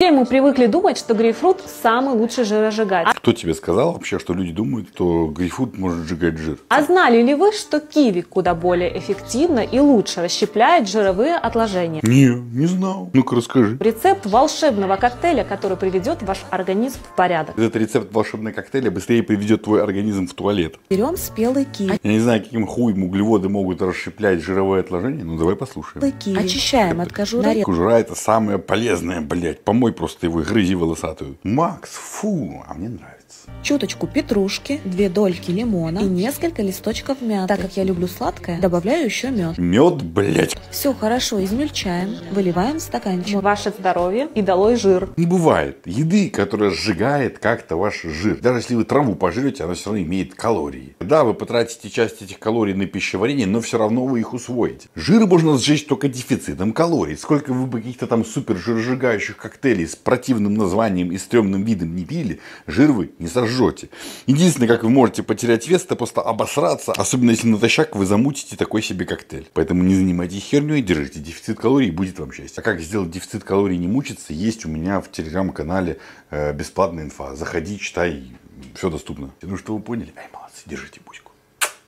Мы привыкли думать, что грейпфрут самый лучший жиросжигатель. А кто тебе сказал вообще, что люди думают, что грейпфрут может сжигать жир? А знали ли вы, что киви куда более эффективно и лучше расщепляет жировые отложения? Не, не знал. Ну-ка расскажи. Рецепт волшебного коктейля, который приведет ваш организм в порядок. Этот рецепт волшебного коктейля быстрее приведет твой организм в туалет. Берем спелый киви. Я не знаю, каким хуем углеводы могут расщеплять жировые отложения, но давай послушаем. Киви. Очищаем от кожуры. Кожура это самое полезное, блядь, помочь Ой, просто его грызи волосатую. Макс, фу, а мне нравится. Чуточку петрушки, две дольки лимона и несколько листочков мяты. Так как я люблю сладкое, добавляю еще мед. Мед, блять. Все хорошо измельчаем, выливаем в стаканчик. Ваше здоровье и долой жир. Не бывает еды, которая сжигает как-то ваш жир. Даже если вы траву пожрете, она все равно имеет калории. Да, вы потратите часть этих калорий на пищеварение, но все равно вы их усвоите. Жир можно сжечь только дефицитом калорий. Сколько вы бы каких-то там супер жиросжигающих коктейлей ели с противным названием и стрёмным видом не пили, жир вы не сожжете. Единственное, как вы можете потерять вес, это просто обосраться, особенно если натощак вы замутите такой себе коктейль. Поэтому не занимайтесь херней, держите дефицит калорий, будет вам счастье. А как сделать дефицит калорий не мучиться, есть у меня в телеграм-канале э, бесплатная инфа. Заходи, читай, все доступно. Ну что вы поняли? Ай, молодцы, держите бучку.